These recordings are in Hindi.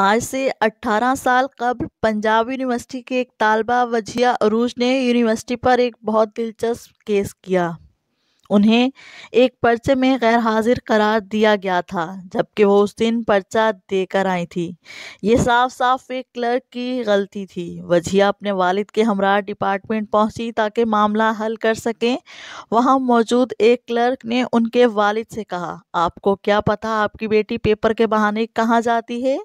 आज से 18 साल कब्ल पंजाब यूनिवर्सिटी के एक तालबा वजिया अरूज ने यूनिवर्सिटी पर एक बहुत दिलचस्प केस किया उन्हें एक पर्चे में गैर हाजिर करार दिया गया था जबकि वो उस दिन पर्चा देकर आई थी ये साफ साफ एक क्लर्क की गलती थी वजिया अपने वालिद के हमरा डिपार्टमेंट पहुंची ताकि मामला हल कर सकें वहां मौजूद एक क्लर्क ने उनके वालिद से कहा आपको क्या पता आपकी बेटी पेपर के बहाने कहाँ जाती है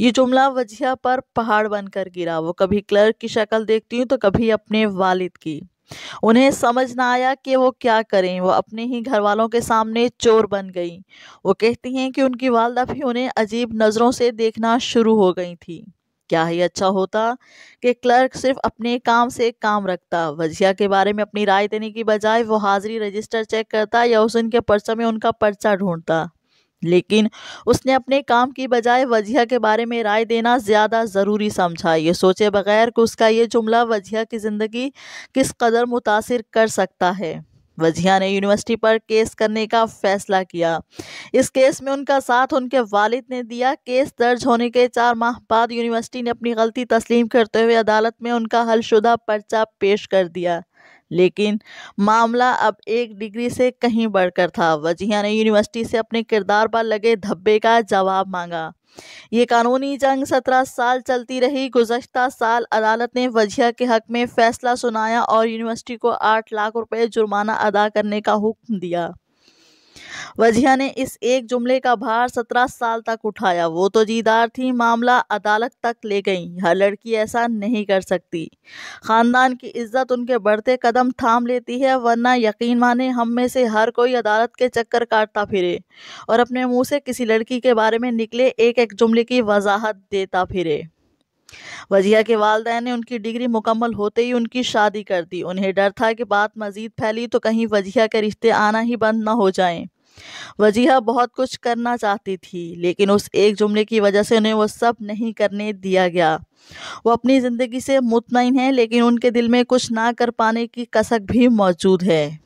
ये जुमला वजिया पर पहाड़ बनकर गिरा वो कभी क्लर्क की शक्ल देखती हूँ तो कभी अपने वालिद की उन्हें समझ ना आया कि वो क्या करें वो अपने ही घर वालों के सामने चोर बन गई वो कहती हैं कि उनकी वालदा भी उन्हें अजीब नज़रों से देखना शुरू हो गई थी क्या ही अच्छा होता कि क्लर्क सिर्फ अपने काम से काम रखता वजिया के बारे में अपनी राय देने की बजाय वो हाजिरी रजिस्टर चेक करता या उस उनके पर्चा में उनका पर्चा ढूंढता लेकिन उसने अपने काम की बजाय वजह के बारे में राय देना ज़्यादा ज़रूरी समझा ये सोचे बगैर कि उसका ये जुमला वजह की ज़िंदगी किस कदर मुतासर कर सकता है वजिया ने यूनिवर्सिटी पर केस करने का फैसला किया इस केस में उनका साथ उनके वालिद ने दिया केस दर्ज होने के चार माह बाद यूनिवर्सिटी ने अपनी गलती तस्लीम करते हुए अदालत में उनका हलशुदा पर्चा पेश कर दिया लेकिन मामला अब एक डिग्री से कहीं बढ़कर था वजिया ने यूनिवर्सिटी से अपने किरदार पर लगे धब्बे का जवाब मांगा ये कानूनी जंग सत्रह साल चलती रही गुजशत साल अदालत ने वजिया के हक में फैसला सुनाया और यूनिवर्सिटी को आठ लाख रुपए जुर्माना अदा करने का हुक्म दिया वजिया ने इस एक जुमले का भार सत्रह साल तक उठाया वो तो जीदार थी मामला अदालत तक ले गई हर लड़की ऐसा नहीं कर सकती ख़ानदान की इज्जत उनके बढ़ते कदम थाम लेती है वरना यकीन माने हम में से हर कोई अदालत के चक्कर काटता फिरे और अपने मुँह से किसी लड़की के बारे में निकले एक एक जुमले की वजाहत देता फिरे वजिया के वालदे ने उनकी डिग्री मुकम्मल होते ही उनकी शादी कर दी उन्हें डर था कि बात मजीद फैली तो कहीं वजिया के रिश्ते आना ही बंद ना हो जाए वजीहा बहुत कुछ करना चाहती थी लेकिन उस एक जुमले की वजह से उन्हें वो सब नहीं करने दिया गया वो अपनी ज़िंदगी से मुतमिन है लेकिन उनके दिल में कुछ ना कर पाने की कसक भी मौजूद है